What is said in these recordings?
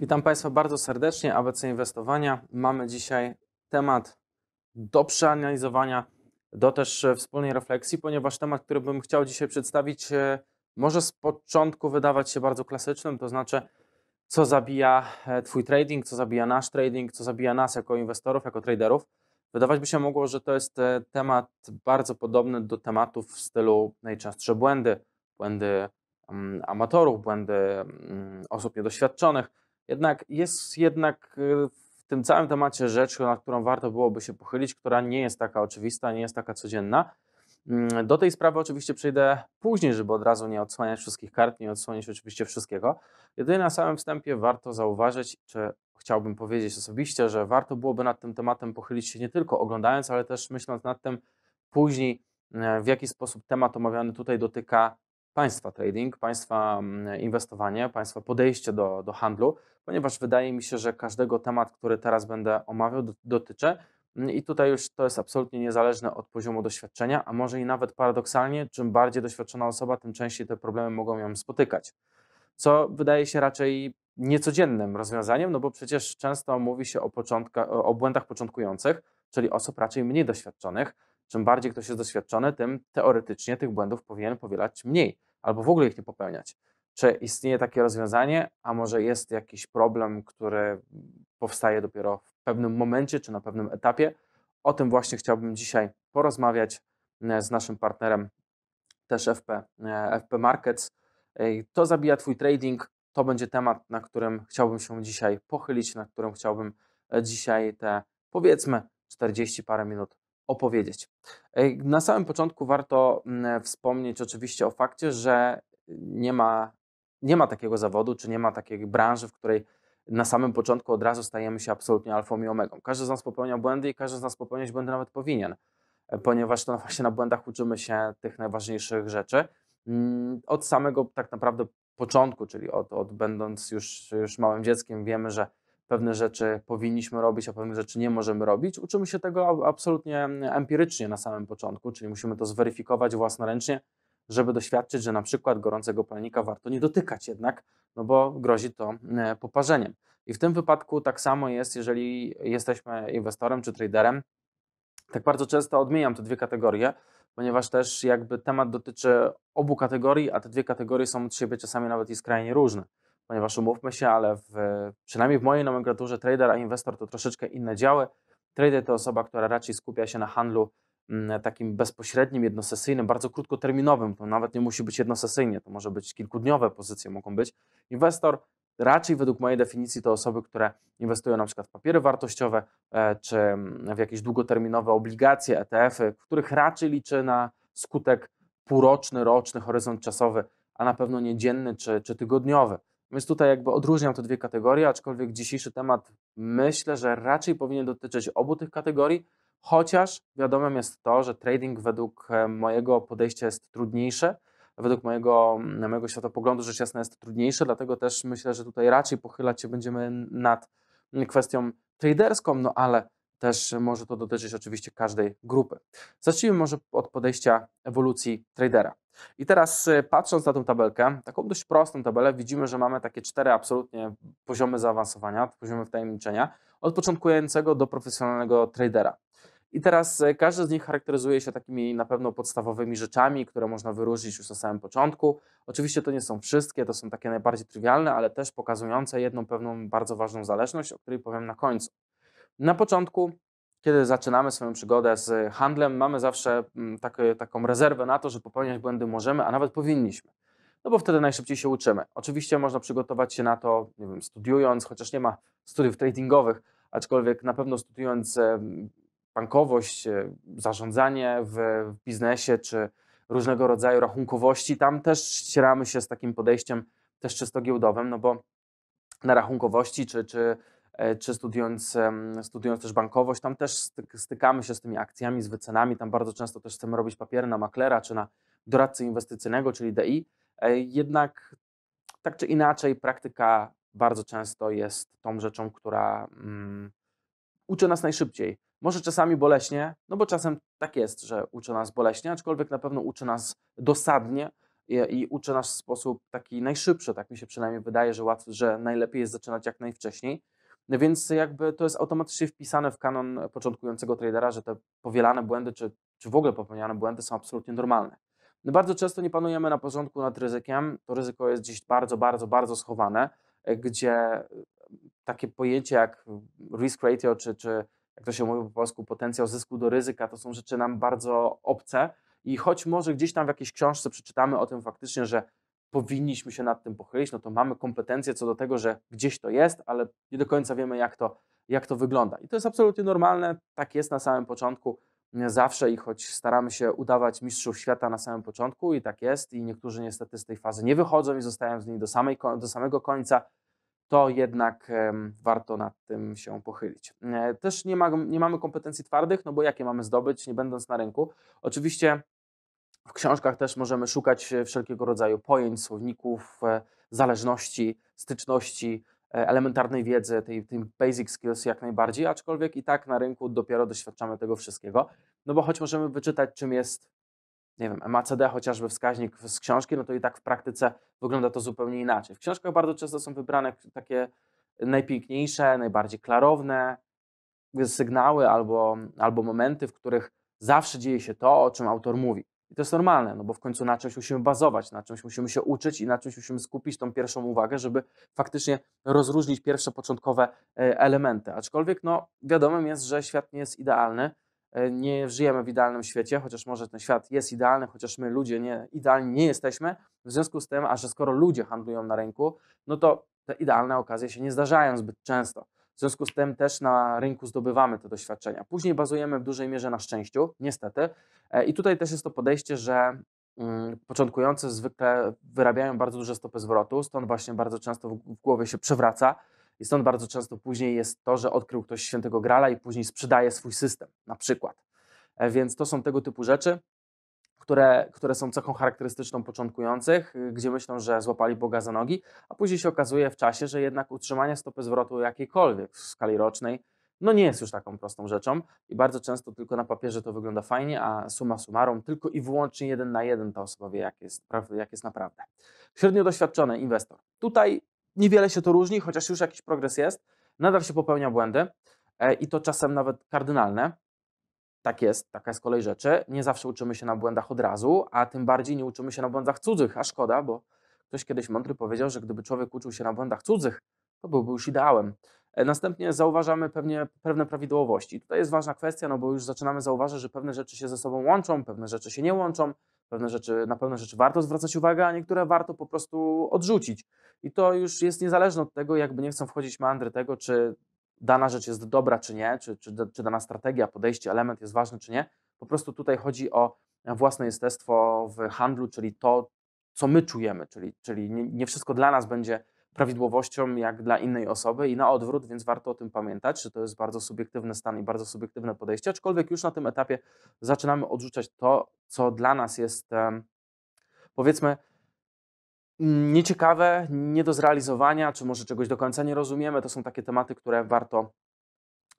Witam Państwa bardzo serdecznie. ABC Inwestowania. Mamy dzisiaj temat do przeanalizowania, do też e, wspólnej refleksji, ponieważ temat, który bym chciał dzisiaj przedstawić, e, może z początku wydawać się bardzo klasycznym, to znaczy, co zabija e, Twój trading, co zabija nasz trading, co zabija nas jako inwestorów, jako traderów. Wydawać by się mogło, że to jest temat bardzo podobny do tematów w stylu najczęstsze błędy, błędy mm, amatorów, błędy mm, osób niedoświadczonych jednak jest jednak y, w tym całym temacie rzecz, nad którą warto byłoby się pochylić, która nie jest taka oczywista, nie jest taka codzienna. Mm, do tej sprawy oczywiście przejdę później, żeby od razu nie odsłaniać wszystkich kart, nie odsłonić oczywiście wszystkiego. Jedynie na samym wstępie warto zauważyć, czy chciałbym powiedzieć osobiście, że warto byłoby nad tym tematem pochylić się nie tylko oglądając, ale też myśląc nad tym później, e, w jaki sposób temat omawiany tutaj dotyka Państwa trading, Państwa mm, inwestowanie, Państwa podejście do, do handlu, ponieważ wydaje mi się, że każdego temat, który teraz będę omawiał, dotyczy. Mm, I tutaj już to jest absolutnie niezależne od poziomu doświadczenia, a może i nawet paradoksalnie, czym bardziej doświadczona osoba, tym częściej te problemy mogą ją spotykać. Co wydaje się raczej niecodziennym rozwiązaniem, no bo przecież często mówi się o, początka, o błędach początkujących, czyli osób raczej mniej doświadczonych. Czym bardziej ktoś jest doświadczony, tym teoretycznie tych błędów powinien powielać mniej albo w ogóle ich nie popełniać. Czy istnieje takie rozwiązanie, a może jest jakiś problem, który powstaje dopiero w pewnym momencie czy na pewnym etapie? O tym właśnie chciałbym dzisiaj porozmawiać e, z naszym partnerem też FP, e, FP Markets. E, to zabija Twój trading. To będzie temat, na którym chciałbym się dzisiaj pochylić, na którym chciałbym dzisiaj te powiedzmy 40 parę minut opowiedzieć. Na samym początku warto mm, wspomnieć oczywiście o fakcie, że nie ma, nie ma takiego zawodu, czy nie ma takiej branży, w której na samym początku od razu stajemy się absolutnie alfą i omegą. Każdy z nas popełnia błędy i każdy z nas popełniać błędy nawet powinien, e, ponieważ to właśnie na błędach uczymy się tych najważniejszych rzeczy. Mm, od samego tak naprawdę początku, czyli od, od będąc już, już małym dzieckiem, wiemy, że pewne rzeczy powinniśmy robić, a pewne rzeczy nie możemy robić. Uczymy się tego absolutnie empirycznie na samym początku, czyli musimy to zweryfikować własnoręcznie, żeby doświadczyć, że na przykład gorącego palnika warto nie dotykać jednak, no bo grozi to e, poparzeniem. I w tym wypadku tak samo jest, jeżeli jesteśmy inwestorem czy traderem. Tak bardzo często odmieniam te dwie kategorie, ponieważ też jakby temat dotyczy obu kategorii, a te dwie kategorie są od siebie czasami nawet i skrajnie różne ponieważ umówmy się, ale w, przynajmniej w mojej nomenklaturze trader a inwestor to troszeczkę inne działy. Trader to osoba, która raczej skupia się na handlu mm, takim bezpośrednim, jednosesyjnym, bardzo krótkoterminowym, to nawet nie musi być jednosesyjnie, to może być kilkudniowe pozycje mogą być. Inwestor raczej według mojej definicji to osoby, które inwestują na przykład w papiery wartościowe e, czy mm, w jakieś długoterminowe obligacje, ETF-y, w których raczej liczy na skutek półroczny, roczny, horyzont czasowy, a na pewno nie dzienny czy, czy tygodniowy. Więc tutaj jakby odróżniam te dwie kategorie, aczkolwiek dzisiejszy temat myślę, że raczej powinien dotyczyć obu tych kategorii, chociaż wiadomym jest to, że trading według e, mojego podejścia jest trudniejsze, według mojego, mm, mojego światopoglądu rzecz jasna jest trudniejsze, dlatego też myślę, że tutaj raczej pochylać się będziemy nad kwestią traderską, no ale też może to dotyczyć oczywiście każdej grupy. Zacznijmy może od podejścia ewolucji tradera. I teraz y, patrząc na tą tabelkę, taką dość prostą tabelę, widzimy, że mamy takie cztery absolutnie poziomy zaawansowania, poziomy wtajemniczenia, od początkującego do profesjonalnego tradera. I teraz y, każdy z nich charakteryzuje się takimi na pewno podstawowymi rzeczami, które można wyróżnić już na samym początku. Oczywiście to nie są wszystkie, to są takie najbardziej trywialne, ale też pokazujące jedną pewną bardzo ważną zależność, o której powiem na końcu. Na początku, kiedy zaczynamy swoją przygodę z handlem, mamy zawsze mm, tak, taką rezerwę na to, że popełniać błędy możemy, a nawet powinniśmy. No bo wtedy najszybciej się uczymy. Oczywiście można przygotować się na to, nie wiem, studiując, chociaż nie ma studiów tradingowych, aczkolwiek na pewno studiując e, bankowość, e, zarządzanie w biznesie czy różnego rodzaju rachunkowości, tam też ścieramy się z takim podejściem też czysto giełdowym, no bo na rachunkowości czy, czy E, czy studiując, studiując też bankowość, tam też stykamy się z tymi akcjami, z wycenami, tam bardzo często też chcemy robić papiery na maklera czy na doradcę inwestycyjnego, czyli DI. E, jednak tak czy inaczej praktyka bardzo często jest tą rzeczą, która mm, uczy nas najszybciej. Może czasami boleśnie, no bo czasem tak jest, że uczy nas boleśnie, aczkolwiek na pewno uczy nas dosadnie i, i uczy nas w sposób taki najszybszy, tak mi się przynajmniej wydaje, że, łatw, że najlepiej jest zaczynać jak najwcześniej. No więc jakby to jest automatycznie wpisane w kanon początkującego tradera, że te powielane błędy, czy, czy w ogóle popełniane błędy są absolutnie normalne. No bardzo często nie panujemy na porządku nad ryzykiem. To ryzyko jest gdzieś bardzo, bardzo, bardzo schowane, e, gdzie e, takie pojęcie jak risk ratio, czy, czy jak to się mówi po polsku, potencjał zysku do ryzyka, to są rzeczy nam bardzo obce. I choć może gdzieś tam w jakiejś książce przeczytamy o tym faktycznie, że powinniśmy się nad tym pochylić, no to mamy kompetencje co do tego, że gdzieś to jest, ale nie do końca wiemy, jak to, jak to wygląda. I to jest absolutnie normalne, tak jest na samym początku zawsze i choć staramy się udawać mistrzów świata na samym początku i tak jest i niektórzy niestety z tej fazy nie wychodzą i zostają z niej do, samej, do samego końca, to jednak um, warto nad tym się pochylić. E, też nie, ma, nie mamy kompetencji twardych, no bo jakie mamy zdobyć, nie będąc na rynku? Oczywiście w książkach też możemy szukać e, wszelkiego rodzaju pojęć, słowników, e, zależności, styczności, e, elementarnej wiedzy, tej, tej basic skills jak najbardziej, aczkolwiek i tak na rynku dopiero doświadczamy tego wszystkiego, no bo choć możemy wyczytać czym jest, nie wiem, MACD chociażby wskaźnik z książki, no to i tak w praktyce wygląda to zupełnie inaczej. W książkach bardzo często są wybrane takie najpiękniejsze, najbardziej klarowne sygnały albo, albo momenty, w których zawsze dzieje się to, o czym autor mówi. I to jest normalne, no bo w końcu na czymś musimy bazować, na czymś musimy się uczyć i na czymś musimy skupić tą pierwszą uwagę, żeby faktycznie rozróżnić pierwsze początkowe e, elementy. Aczkolwiek no, wiadomym jest, że świat nie jest idealny, e, nie żyjemy w idealnym świecie, chociaż może ten świat jest idealny, chociaż my ludzie nie, idealni nie jesteśmy. W związku z tym, a że skoro ludzie handlują na rynku, no to te idealne okazje się nie zdarzają zbyt często. W związku z tym też na rynku zdobywamy te doświadczenia. Później bazujemy w dużej mierze na szczęściu, niestety. E, I tutaj też jest to podejście, że mm, początkujący zwykle wyrabiają bardzo duże stopy zwrotu, stąd właśnie bardzo często w głowie się przewraca. I stąd bardzo często później jest to, że odkrył ktoś świętego grala i później sprzedaje swój system, na przykład. E, więc to są tego typu rzeczy które, które są cechą charakterystyczną początkujących, y, gdzie myślą, że złapali Boga za nogi, a później się okazuje w czasie, że jednak utrzymanie stopy zwrotu jakiejkolwiek w skali rocznej no nie jest już taką prostą rzeczą i bardzo często tylko na papierze to wygląda fajnie, a suma summarum tylko i wyłącznie jeden na jeden ta osoba wie, jak jest, jak jest naprawdę. Średnio doświadczony inwestor. Tutaj niewiele się to różni, chociaż już jakiś progres jest, nadal się popełnia błędy e, i to czasem nawet kardynalne. Tak jest, taka jest kolej rzeczy. Nie zawsze uczymy się na błędach od razu, a tym bardziej nie uczymy się na błędach cudzych, a szkoda, bo ktoś kiedyś mądry powiedział, że gdyby człowiek uczył się na błędach cudzych, to byłby już ideałem. E, następnie zauważamy pewnie pewne prawidłowości. Tutaj jest ważna kwestia, no bo już zaczynamy zauważyć, że pewne rzeczy się ze sobą łączą, pewne rzeczy się nie łączą, pewne rzeczy, na pewne rzeczy warto zwracać uwagę, a niektóre warto po prostu odrzucić. I to już jest niezależne od tego, jakby nie chcą wchodzić mandry tego, czy dana rzecz jest dobra czy nie, czy, czy, czy dana strategia, podejście, element jest ważny czy nie. Po prostu tutaj chodzi o własne jestestwo w handlu, czyli to, co my czujemy, czyli, czyli nie wszystko dla nas będzie prawidłowością jak dla innej osoby i na odwrót, więc warto o tym pamiętać, że to jest bardzo subiektywny stan i bardzo subiektywne podejście, aczkolwiek już na tym etapie zaczynamy odrzucać to, co dla nas jest powiedzmy nieciekawe, nie do zrealizowania, czy może czegoś do końca nie rozumiemy. To są takie tematy, które warto,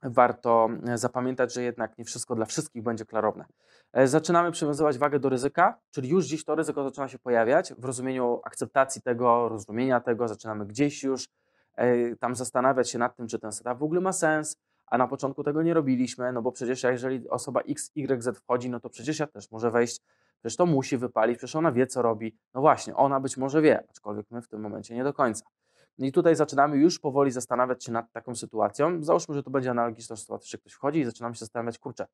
warto e, zapamiętać, że jednak nie wszystko dla wszystkich będzie klarowne. E, zaczynamy przywiązywać wagę do ryzyka, czyli już dziś to ryzyko zaczyna się pojawiać w rozumieniu akceptacji tego, rozumienia tego, zaczynamy gdzieś już e, tam zastanawiać się nad tym, czy ten setup w ogóle ma sens, a na początku tego nie robiliśmy, no bo przecież jeżeli osoba X, Y, Z wchodzi, no to przecież ja też może wejść Przecież to musi wypalić, przecież ona wie, co robi. No właśnie, ona być może wie, aczkolwiek my w tym momencie nie do końca. No I tutaj zaczynamy już powoli zastanawiać się nad taką sytuacją. Załóżmy, że to będzie analogiczna sytuacja, że ktoś wchodzi i zaczynamy się zastanawiać, kurczę,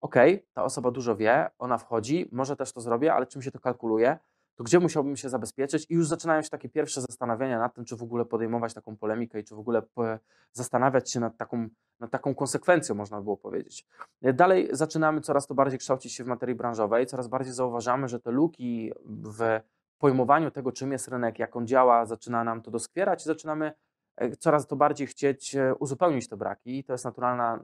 okej, okay, ta osoba dużo wie, ona wchodzi, może też to zrobię, ale czym się to kalkuluje? to gdzie musiałbym się zabezpieczyć? I już zaczynają się takie pierwsze zastanawiania nad tym, czy w ogóle podejmować taką polemikę i czy w ogóle e, zastanawiać się nad taką, nad taką konsekwencją, można było powiedzieć. E, dalej zaczynamy coraz to bardziej kształcić się w materii branżowej, coraz bardziej zauważamy, że te luki w pojmowaniu tego, czym jest rynek, jak on działa, zaczyna nam to doskwierać i zaczynamy e, coraz to bardziej chcieć uzupełnić te braki i to jest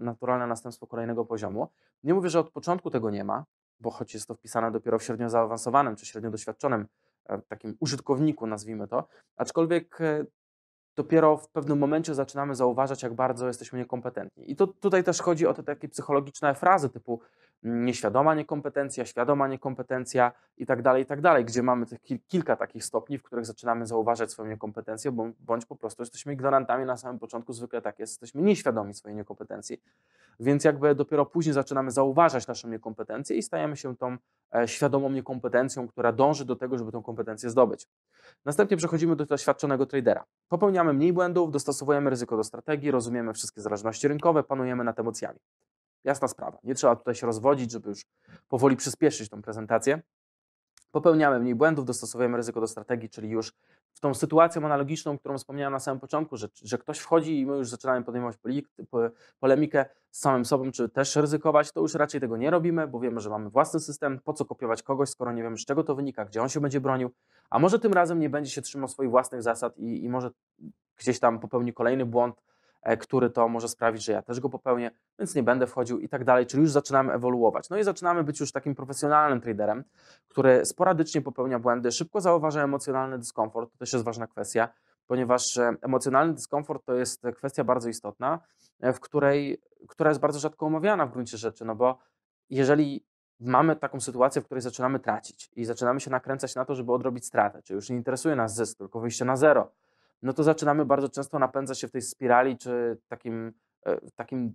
naturalne następstwo kolejnego poziomu. Nie mówię, że od początku tego nie ma, bo choć jest to wpisane dopiero w średnio zaawansowanym czy średnio doświadczonym e, takim użytkowniku, nazwijmy to, aczkolwiek e, dopiero w pewnym momencie zaczynamy zauważać, jak bardzo jesteśmy niekompetentni. I to tutaj też chodzi o te takie psychologiczne frazy typu nieświadoma niekompetencja, świadoma niekompetencja i tak dalej, i tak dalej, gdzie mamy tych kilka takich stopni, w których zaczynamy zauważać swoją niekompetencję, bądź po prostu jesteśmy ignorantami na samym początku, zwykle tak jest, jesteśmy nieświadomi swojej niekompetencji, więc jakby dopiero później zaczynamy zauważać naszą niekompetencję i stajemy się tą e, świadomą niekompetencją, która dąży do tego, żeby tą kompetencję zdobyć. Następnie przechodzimy do doświadczonego tradera. Popełniamy mniej błędów, dostosowujemy ryzyko do strategii, rozumiemy wszystkie zależności rynkowe, panujemy nad emocjami. Jasna sprawa. Nie trzeba tutaj się rozwodzić, żeby już powoli przyspieszyć tą prezentację. Popełniamy mniej błędów, dostosowujemy ryzyko do strategii, czyli już w tą sytuacją analogiczną, którą wspomniałem na samym początku, że, że ktoś wchodzi i my już zaczynamy podejmować polemikę z samym sobą, czy też ryzykować, to już raczej tego nie robimy, bo wiemy, że mamy własny system, po co kopiować kogoś, skoro nie wiemy z czego to wynika, gdzie on się będzie bronił, a może tym razem nie będzie się trzymał swoich własnych zasad i, i może gdzieś tam popełni kolejny błąd, E, który to może sprawić, że ja też go popełnię, więc nie będę wchodził i tak dalej, czyli już zaczynamy ewoluować. No i zaczynamy być już takim profesjonalnym traderem, który sporadycznie popełnia błędy, szybko zauważa emocjonalny dyskomfort, to też jest ważna kwestia, ponieważ e, emocjonalny dyskomfort to jest kwestia bardzo istotna, e, w której, która jest bardzo rzadko omawiana w gruncie rzeczy, no bo jeżeli mamy taką sytuację, w której zaczynamy tracić i zaczynamy się nakręcać na to, żeby odrobić stratę, czy już nie interesuje nas zysk, tylko wyjście na zero, no to zaczynamy bardzo często napędzać się w tej spirali, czy takim, e, takim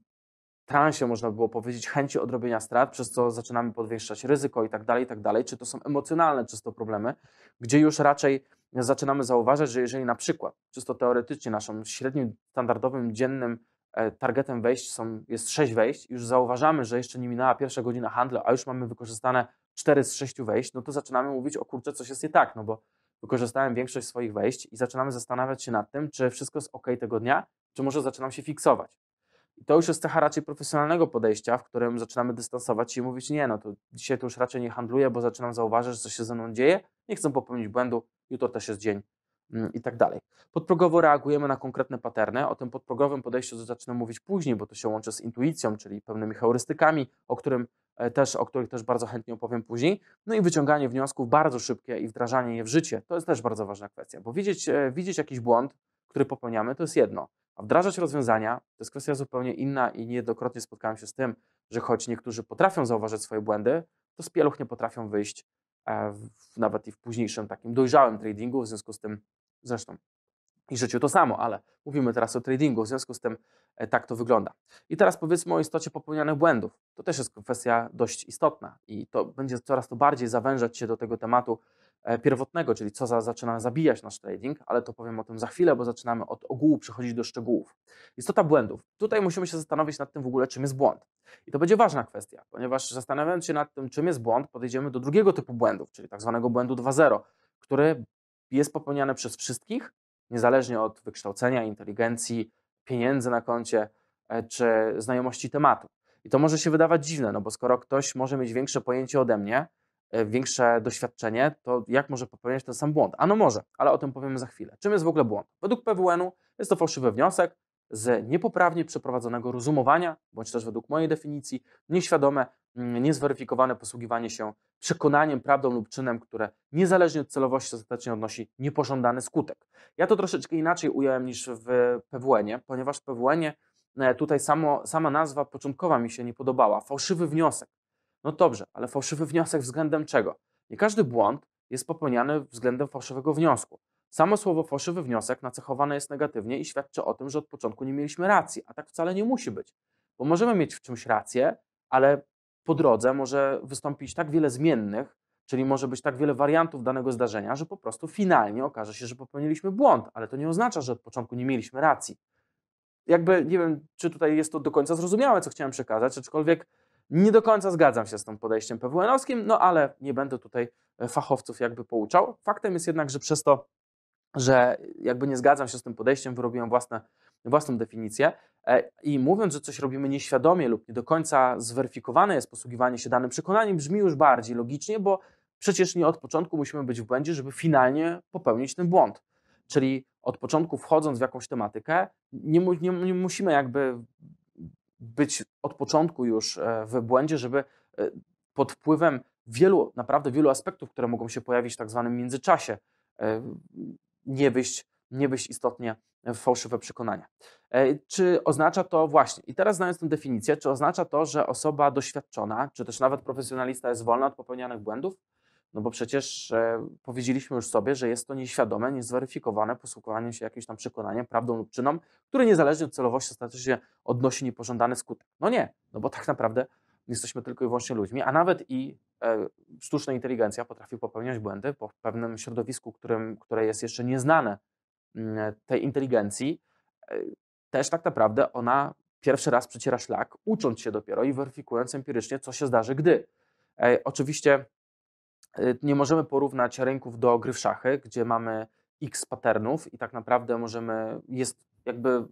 transie, można było powiedzieć, chęci odrobienia strat, przez co zaczynamy podwyższać ryzyko i tak dalej, i tak dalej. Czy to są emocjonalne czysto problemy, gdzie już raczej zaczynamy zauważać, że jeżeli na przykład czysto teoretycznie naszym średnim, standardowym, dziennym e, targetem wejść są, jest 6 wejść, już zauważamy, że jeszcze nie minęła pierwsza godzina handlu, a już mamy wykorzystane 4 z 6 wejść, no to zaczynamy mówić, o kurczę, coś jest nie tak, no bo wykorzystałem większość swoich wejść i zaczynamy zastanawiać się nad tym, czy wszystko jest ok tego dnia, czy może zaczynam się fiksować. I to już jest cecha raczej profesjonalnego podejścia, w którym zaczynamy dystansować się i mówić, nie, no to dzisiaj to już raczej nie handluję, bo zaczynam zauważyć, że coś się ze mną dzieje, nie chcę popełnić błędu, jutro też jest dzień, Mm, i tak dalej. Podprogowo reagujemy na konkretne paterny. O tym podprogowym podejściu zacznę mówić później, bo to się łączy z intuicją, czyli pewnymi heurystykami, o, którym e, też, o których też bardzo chętnie opowiem później. No i wyciąganie wniosków bardzo szybkie i wdrażanie je w życie. To jest też bardzo ważna kwestia, bo widzieć, e, widzieć jakiś błąd, który popełniamy, to jest jedno. A wdrażać rozwiązania to jest kwestia zupełnie inna i niejednokrotnie spotkałem się z tym, że choć niektórzy potrafią zauważyć swoje błędy, to z pieluch nie potrafią wyjść E, w, nawet i w późniejszym takim dojrzałym tradingu, w związku z tym zresztą i życiu to samo, ale mówimy teraz o tradingu, w związku z tym e, tak to wygląda. I teraz powiedzmy o istocie popełnianych błędów. To też jest kwestia dość istotna i to będzie coraz to bardziej zawężać się do tego tematu E, pierwotnego, czyli co za, zaczynamy zabijać nasz trading, ale to powiem o tym za chwilę, bo zaczynamy od ogółu przechodzić do szczegółów. Istota błędów. Tutaj musimy się zastanowić nad tym w ogóle, czym jest błąd. I to będzie ważna kwestia, ponieważ zastanawiając się nad tym, czym jest błąd, podejdziemy do drugiego typu błędów, czyli tak zwanego błędu 2.0, który jest popełniany przez wszystkich, niezależnie od wykształcenia, inteligencji, pieniędzy na koncie e, czy znajomości tematu. I to może się wydawać dziwne, no bo skoro ktoś może mieć większe pojęcie ode mnie, E, większe doświadczenie, to jak może popełniać ten sam błąd? A no może, ale o tym powiemy za chwilę. Czym jest w ogóle błąd? Według PWN-u jest to fałszywy wniosek z niepoprawnie przeprowadzonego rozumowania, bądź też według mojej definicji, nieświadome, mm, niezweryfikowane posługiwanie się przekonaniem, prawdą lub czynem, które niezależnie od celowości ostatecznie odnosi niepożądany skutek. Ja to troszeczkę inaczej ująłem niż w PWN-ie, ponieważ w PWN-ie e, tutaj samo, sama nazwa początkowa mi się nie podobała. Fałszywy wniosek. No dobrze, ale fałszywy wniosek względem czego? Nie każdy błąd jest popełniany względem fałszywego wniosku. Samo słowo fałszywy wniosek nacechowane jest negatywnie i świadczy o tym, że od początku nie mieliśmy racji, a tak wcale nie musi być. Bo możemy mieć w czymś rację, ale po drodze może wystąpić tak wiele zmiennych, czyli może być tak wiele wariantów danego zdarzenia, że po prostu finalnie okaże się, że popełniliśmy błąd, ale to nie oznacza, że od początku nie mieliśmy racji. Jakby nie wiem, czy tutaj jest to do końca zrozumiałe, co chciałem przekazać, aczkolwiek nie do końca zgadzam się z tym podejściem PWN-owskim, no ale nie będę tutaj e, fachowców jakby pouczał. Faktem jest jednak, że przez to, że jakby nie zgadzam się z tym podejściem, wyrobiłem własne, własną definicję e, i mówiąc, że coś robimy nieświadomie lub nie do końca zweryfikowane jest posługiwanie się danym przekonaniem, brzmi już bardziej logicznie, bo przecież nie od początku musimy być w błędzie, żeby finalnie popełnić ten błąd. Czyli od początku wchodząc w jakąś tematykę, nie, mu, nie, nie musimy jakby być od początku już e, w błędzie, żeby e, pod wpływem wielu, naprawdę wielu aspektów, które mogą się pojawić w tak zwanym międzyczasie, e, nie wyjść, nie wyjść istotnie w fałszywe przekonania. Czy oznacza to właśnie, i teraz znając tę definicję, czy oznacza to, że osoba doświadczona, czy też nawet profesjonalista jest wolna od popełnianych błędów? No bo przecież e, powiedzieliśmy już sobie, że jest to nieświadome, niezweryfikowane posługiwanie się jakimś tam przekonaniem, prawdą lub czyną, które niezależnie od celowości ostatecznie odnosi niepożądany skutek. No nie, no bo tak naprawdę jesteśmy tylko i wyłącznie ludźmi, a nawet i e, sztuczna inteligencja potrafi popełniać błędy, bo w pewnym środowisku, którym, które jest jeszcze nieznane mm, tej inteligencji, e, też tak naprawdę ona pierwszy raz przeciera szlak, ucząc się dopiero i weryfikując empirycznie, co się zdarzy, gdy. E, oczywiście Y, nie możemy porównać rynków do gry w szachy, gdzie mamy x patternów i tak naprawdę możemy, jest jakby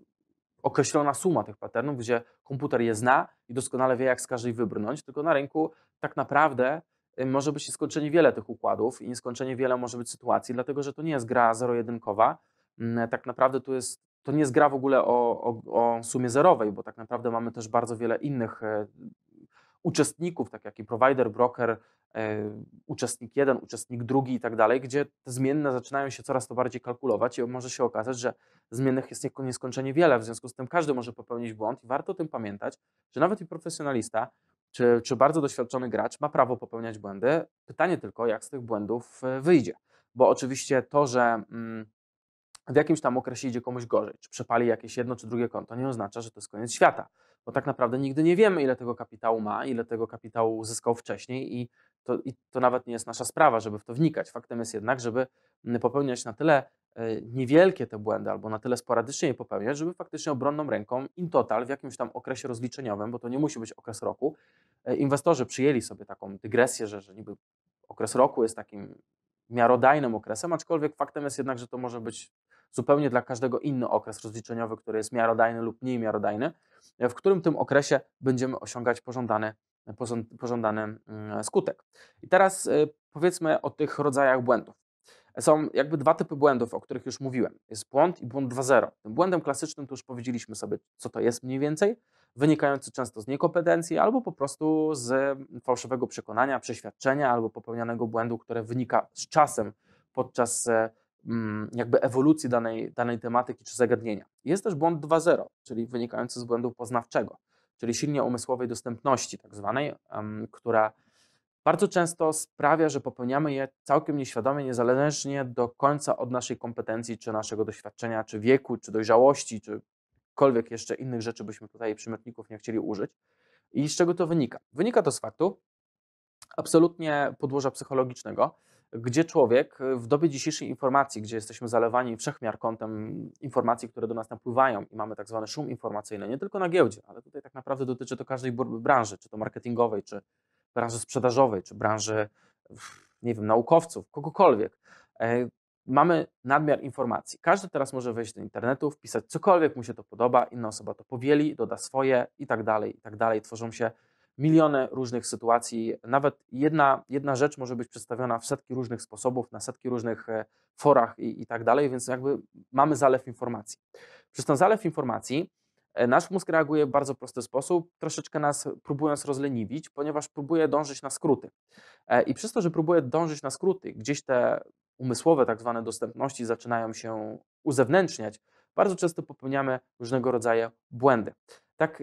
określona suma tych patternów, gdzie komputer je zna i doskonale wie, jak z każdej wybrnąć, tylko na rynku tak naprawdę y, może być nieskończenie wiele tych układów i nieskończenie wiele może być sytuacji, dlatego że to nie jest gra zero-jedynkowa, mm, tak naprawdę to jest to nie jest gra w ogóle o, o, o, sumie zerowej, bo tak naprawdę mamy też bardzo wiele innych y, uczestników, tak jak i provider, broker, e, uczestnik jeden, uczestnik drugi i tak dalej, gdzie te zmienne zaczynają się coraz to bardziej kalkulować i może się okazać, że zmiennych jest nieskończenie wiele, w związku z tym każdy może popełnić błąd i warto o tym pamiętać, że nawet i profesjonalista czy, czy bardzo doświadczony gracz ma prawo popełniać błędy. Pytanie tylko, jak z tych błędów e, wyjdzie, bo oczywiście to, że mm, w jakimś tam okresie idzie komuś gorzej, czy przepali jakieś jedno czy drugie konto, nie oznacza, że to jest koniec świata bo tak naprawdę nigdy nie wiemy, ile tego kapitału ma, ile tego kapitału uzyskał wcześniej i to, i to nawet nie jest nasza sprawa, żeby w to wnikać. Faktem jest jednak, żeby mm, popełniać na tyle e, niewielkie te błędy albo na tyle sporadycznie je popełniać, żeby faktycznie obronną ręką in total w jakimś tam okresie rozliczeniowym, bo to nie musi być okres roku, e, inwestorzy przyjęli sobie taką dygresję, że, że niby okres roku jest takim miarodajnym okresem, aczkolwiek faktem jest jednak, że to może być zupełnie dla każdego inny okres rozliczeniowy, który jest miarodajny lub mniej miarodajny, w którym tym okresie będziemy osiągać pożądany, pożądany mm, skutek. I teraz y, powiedzmy o tych rodzajach błędów. Są jakby dwa typy błędów, o których już mówiłem. Jest błąd i błąd 2.0. Tym błędem klasycznym to już powiedzieliśmy sobie, co to jest mniej więcej, wynikający często z niekompetencji albo po prostu z fałszywego przekonania, przeświadczenia albo popełnianego błędu, które wynika z czasem podczas e, Mm, jakby ewolucji danej, danej tematyki czy zagadnienia. Jest też błąd 2.0, czyli wynikający z błędu poznawczego, czyli silnie umysłowej dostępności tak zwanej, która bardzo często sprawia, że popełniamy je całkiem nieświadomie, niezależnie do końca od naszej kompetencji, czy naszego doświadczenia, czy wieku, czy dojrzałości, czy kolwiek jeszcze innych rzeczy byśmy tutaj przymiotników nie chcieli użyć. I z czego to wynika? Wynika to z faktu absolutnie podłoża psychologicznego, gdzie człowiek y, w dobie dzisiejszej informacji, gdzie jesteśmy zalewani wszechmiar kątem informacji, które do nas napływają i mamy tak zwany szum informacyjny, nie tylko na giełdzie, ale tutaj tak naprawdę dotyczy to każdej branży, czy to marketingowej, czy branży sprzedażowej, czy branży, nie wiem, naukowców, kogokolwiek. E, mamy nadmiar informacji. Każdy teraz może wejść do internetu, wpisać cokolwiek mu się to podoba, inna osoba to powieli, doda swoje i tak dalej, i tak dalej. Tworzą się miliony różnych sytuacji. Nawet jedna, jedna rzecz może być przedstawiona w setki różnych sposobów, na setki różnych e, forach i, i tak dalej, więc jakby mamy zalew informacji. Przez ten zalew informacji e, nasz mózg reaguje w bardzo prosty sposób, troszeczkę nas próbując rozleniwić, ponieważ próbuje dążyć na skróty. E, I przez to, że próbuje dążyć na skróty, gdzieś te umysłowe tak zwane dostępności zaczynają się uzewnętrzniać, bardzo często popełniamy różnego rodzaju błędy. Tak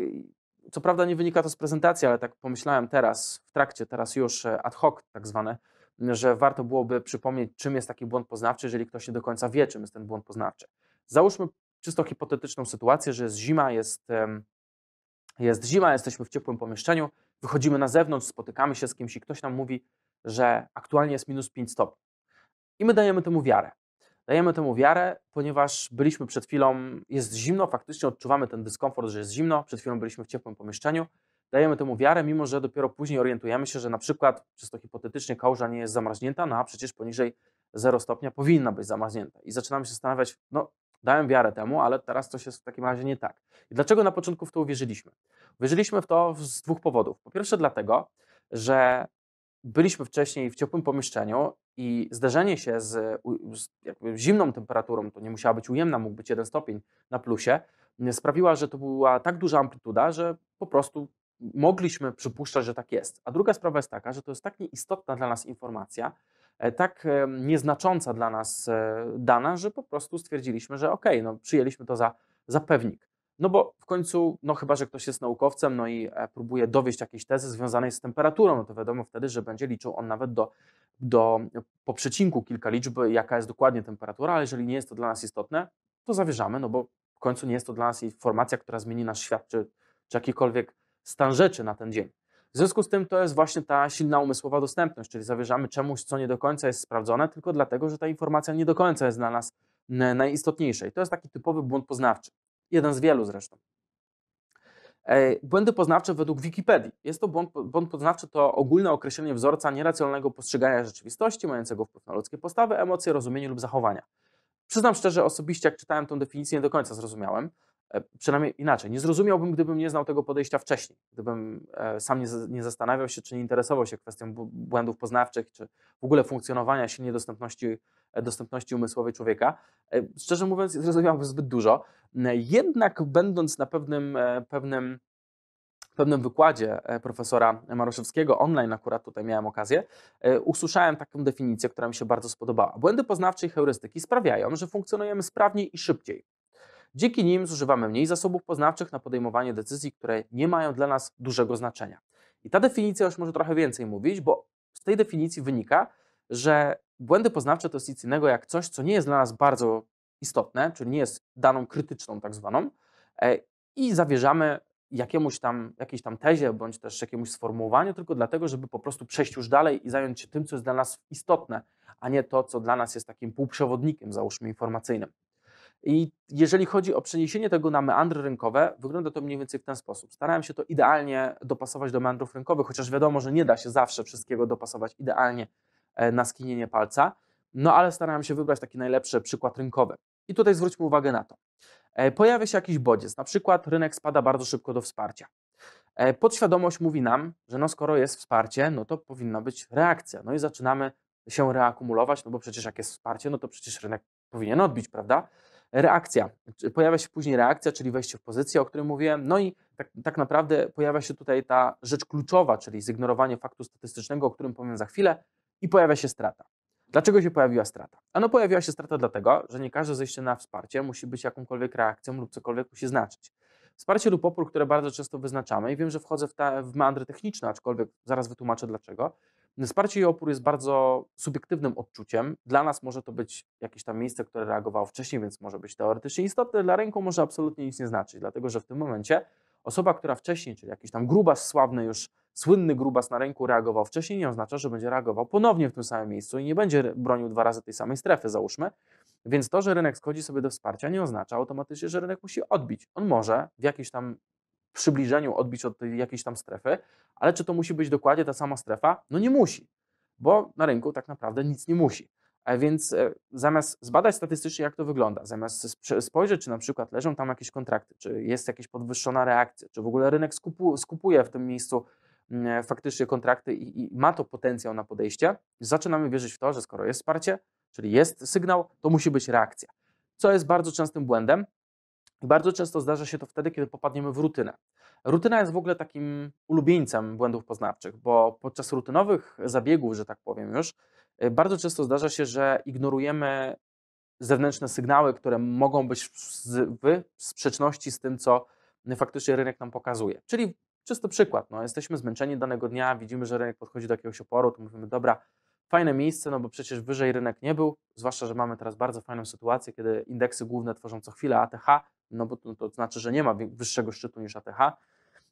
co prawda nie wynika to z prezentacji, ale tak pomyślałem teraz, w trakcie, teraz już e, ad hoc tak zwane, że warto byłoby przypomnieć, czym jest taki błąd poznawczy, jeżeli ktoś nie do końca wie, czym jest ten błąd poznawczy. Załóżmy czysto hipotetyczną sytuację, że jest zima, jest, jest zima, jesteśmy w ciepłym pomieszczeniu, wychodzimy na zewnątrz, spotykamy się z kimś i ktoś nam mówi, że aktualnie jest minus 5 stopni. I my dajemy temu wiarę. Dajemy temu wiarę, ponieważ byliśmy przed chwilą, jest zimno, faktycznie odczuwamy ten dyskomfort, że jest zimno, przed chwilą byliśmy w ciepłym pomieszczeniu. Dajemy temu wiarę, mimo że dopiero później orientujemy się, że na przykład, czysto hipotetycznie, kałuża nie jest zamarznięta, no a przecież poniżej 0 stopnia powinna być zamarznięta. I zaczynamy się zastanawiać, no dałem wiarę temu, ale teraz coś jest w takim razie nie tak. I dlaczego na początku w to uwierzyliśmy? Uwierzyliśmy w to z dwóch powodów. Po pierwsze dlatego, że byliśmy wcześniej w ciepłym pomieszczeniu i zderzenie się z, z zimną temperaturą, to nie musiała być ujemna, mógł być jeden stopień na plusie, sprawiła, że to była tak duża amplituda, że po prostu mogliśmy przypuszczać, że tak jest. A druga sprawa jest taka, że to jest tak nieistotna dla nas informacja, e, tak nieznacząca dla nas e, dana, że po prostu stwierdziliśmy, że ok, no, przyjęliśmy to za, za pewnik. No bo w końcu, no chyba, że ktoś jest naukowcem, no i e, próbuje dowieść jakiejś tezy związanej z temperaturą, no to wiadomo wtedy, że będzie liczył on nawet do, do, po przecinku kilka liczb, jaka jest dokładnie temperatura, ale jeżeli nie jest to dla nas istotne, to zawierzamy, no bo w końcu nie jest to dla nas informacja, która zmieni nasz świat czy, czy jakikolwiek stan rzeczy na ten dzień. W związku z tym to jest właśnie ta silna umysłowa dostępność, czyli zawierzamy czemuś, co nie do końca jest sprawdzone, tylko dlatego, że ta informacja nie do końca jest dla nas najistotniejsza. I to jest taki typowy błąd poznawczy. Jeden z wielu zresztą. Błędy poznawcze według Wikipedii. Jest to błąd, błąd poznawczy to ogólne określenie wzorca nieracjonalnego postrzegania rzeczywistości, mającego wpływ na ludzkie postawy, emocje, rozumienie lub zachowania. Przyznam szczerze, osobiście jak czytałem tę definicję, nie do końca zrozumiałem. E, przynajmniej inaczej, nie zrozumiałbym, gdybym nie znał tego podejścia wcześniej, gdybym e, sam nie, zastanawiał się, czy nie interesował się kwestią błędów poznawczych, czy w ogóle funkcjonowania się dostępności, e, dostępności umysłowej człowieka. Szczerze mówiąc, zrozumiałbym zbyt dużo. Jednak będąc na pewnym, pewnym pewnym wykładzie profesora Maroszewskiego, online akurat tutaj miałem okazję, usłyszałem taką definicję, która mi się bardzo spodobała. Błędy poznawcze i heurystyki sprawiają, że funkcjonujemy sprawniej i szybciej. Dzięki nim zużywamy mniej zasobów poznawczych na podejmowanie decyzji, które nie mają dla nas dużego znaczenia. I ta definicja już może trochę więcej mówić, bo z tej definicji wynika, że błędy poznawcze to jest nic innego jak coś, co nie jest dla nas bardzo istotne, czyli nie jest daną krytyczną tak zwaną e, i zawierzamy jakiemuś tam, jakiejś tam tezie bądź też jakiemuś sformułowaniu tylko dlatego, żeby po prostu przejść już dalej i zająć się tym, co jest dla nas istotne, a nie to, co dla nas jest takim półprzewodnikiem, załóżmy, informacyjnym. I jeżeli chodzi o przeniesienie tego na meandry rynkowe, wygląda to mniej więcej w ten sposób. Starałem się to idealnie dopasować do meandrów rynkowych, chociaż wiadomo, że nie da się zawsze wszystkiego dopasować idealnie e, na skinienie palca, no ale starałem się wybrać taki najlepszy przykład rynkowy. I tutaj zwróćmy uwagę na to. E, pojawia się jakiś bodziec, na przykład rynek spada bardzo szybko do wsparcia. E, podświadomość mówi nam, że no skoro jest wsparcie, no to powinna być reakcja. No i zaczynamy się reakumulować, no bo przecież jak jest wsparcie, no to przecież rynek powinien odbić, prawda? reakcja. Pojawia się później reakcja, czyli wejście w pozycję, o której mówiłem. No i tak, tak, naprawdę pojawia się tutaj ta rzecz kluczowa, czyli zignorowanie faktu statystycznego, o którym powiem za chwilę, i pojawia się strata. Dlaczego się pojawiła strata? Ano pojawiła się strata dlatego, że nie każde zejście na wsparcie musi być jakąkolwiek reakcją lub cokolwiek musi znaczyć. Wsparcie lub opór, które bardzo często wyznaczamy, i wiem, że wchodzę w, ta, w meandry techniczne, aczkolwiek zaraz wytłumaczę dlaczego, Yy, wsparcie i opór jest bardzo subiektywnym odczuciem. Dla nas może to być jakieś tam miejsce, które reagowało wcześniej, więc może być teoretycznie istotne. Dla rynku może absolutnie nic nie znaczyć, dlatego że w tym momencie osoba, która wcześniej, czyli jakiś tam grubas sławny już, słynny grubas na ręku reagował wcześniej, nie oznacza, że będzie reagował ponownie w tym samym miejscu i nie będzie bronił dwa razy tej samej strefy, załóżmy. Więc to, że rynek schodzi sobie do wsparcia, nie oznacza automatycznie, że rynek musi odbić. On może w jakiejś tam przybliżeniu odbić od tej, jakiejś tam strefy, ale czy to musi być dokładnie ta sama strefa? No nie musi, bo na rynku tak naprawdę nic nie musi. A więc e, zamiast zbadać statystycznie, jak to wygląda, zamiast spojrzeć, czy na przykład leżą tam jakieś kontrakty, czy jest jakaś podwyższona reakcja, czy w ogóle rynek skupu, skupuje w tym miejscu mm, e, faktycznie kontrakty i, i ma to potencjał na podejście, zaczynamy wierzyć w to, że skoro jest wsparcie, czyli jest sygnał, to musi być reakcja. Co jest bardzo częstym błędem, bardzo często zdarza się to wtedy, kiedy popadniemy w rutynę. Rutyna jest w ogóle takim ulubieńcem błędów poznawczych, bo podczas rutynowych zabiegów, że tak powiem już, y, bardzo często zdarza się, że ignorujemy zewnętrzne sygnały, które mogą być w sprzeczności z tym, co faktycznie rynek nam pokazuje. Czyli czysty przykład, no, jesteśmy zmęczeni danego dnia, widzimy, że rynek podchodzi do jakiegoś oporu, to mówimy, dobra, fajne miejsce, no bo przecież wyżej rynek nie był, zwłaszcza, że mamy teraz bardzo fajną sytuację, kiedy indeksy główne tworzą co chwilę ATH, no bo to, to znaczy, że nie ma wyższego szczytu niż ATH.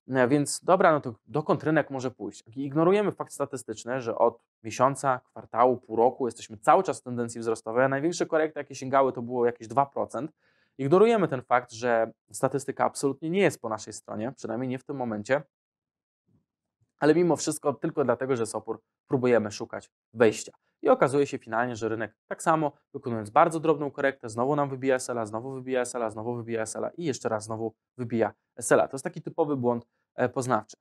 No więc dobra, no to dokąd rynek może pójść? Ignorujemy fakt statystyczny, że od miesiąca, kwartału, pół roku jesteśmy cały czas w tendencji wzrostowej, a największe korekty, jakie sięgały, to było jakieś 2%. Ignorujemy ten fakt, że statystyka absolutnie nie jest po naszej stronie, przynajmniej nie w tym momencie, ale mimo wszystko tylko dlatego, że jest opór, próbujemy szukać wejścia i okazuje się finalnie, że rynek tak samo, wykonując bardzo drobną korektę, znowu nam wybija SLA, znowu wybija SLA, znowu wybija SLA i jeszcze raz znowu wybija SLA. To jest taki typowy błąd e, poznawczy.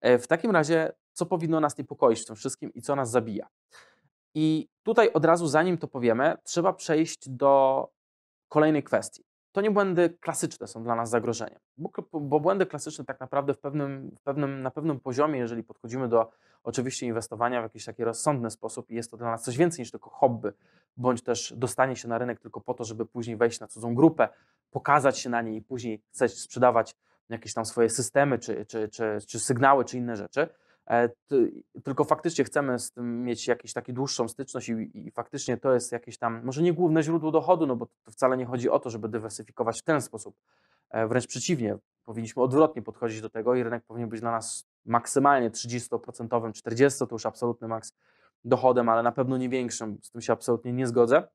E, w takim razie, co powinno nas niepokoić w tym wszystkim i co nas zabija? I tutaj od razu, zanim to powiemy, trzeba przejść do kolejnej kwestii. To nie błędy klasyczne są dla nas zagrożeniem, bo, bo błędy klasyczne tak naprawdę w pewnym, w pewnym, na pewnym poziomie, jeżeli podchodzimy do oczywiście inwestowania w jakiś taki rozsądny sposób i jest to dla nas coś więcej niż tylko hobby, bądź też dostanie się na rynek tylko po to, żeby później wejść na cudzą grupę, pokazać się na niej i później chceć sprzedawać jakieś tam swoje systemy, czy, czy, czy, czy sygnały, czy inne rzeczy. E, tylko faktycznie chcemy z tym mieć jakąś taką dłuższą styczność i, i, faktycznie to jest jakieś tam, może nie główne źródło dochodu, no bo to wcale nie chodzi o to, żeby dywersyfikować w ten sposób. E, wręcz przeciwnie, powinniśmy odwrotnie podchodzić do tego i rynek powinien być dla nas maksymalnie 30%, 40% to już absolutny maks dochodem, ale na pewno nie większym, z tym się absolutnie nie zgodzę,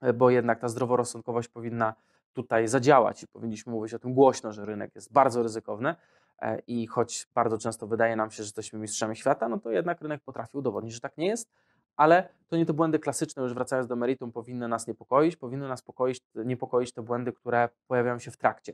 e, bo jednak ta zdroworozsądkowość powinna tutaj zadziałać i powinniśmy mówić o tym głośno, że rynek jest bardzo ryzykowny e, i choć bardzo często wydaje nam się, że jesteśmy mistrzami świata, no to jednak rynek potrafi udowodnić, że tak nie jest, ale to nie te błędy klasyczne, już wracając do meritum, powinny nas niepokoić, powinny nas pokoić, niepokoić te błędy, które pojawiają się w trakcie.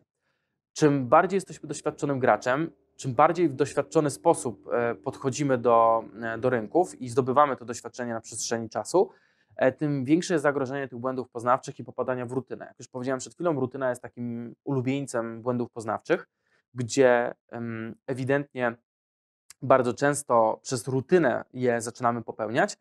Czym bardziej jesteśmy doświadczonym graczem czym bardziej w doświadczony sposób e, podchodzimy do, e, do rynków i zdobywamy to doświadczenie na przestrzeni czasu, e, tym większe jest zagrożenie tych błędów poznawczych i popadania w rutynę. Jak już powiedziałem przed chwilą, rutyna jest takim ulubieńcem błędów poznawczych, gdzie ewidentnie bardzo często przez rutynę je zaczynamy popełniać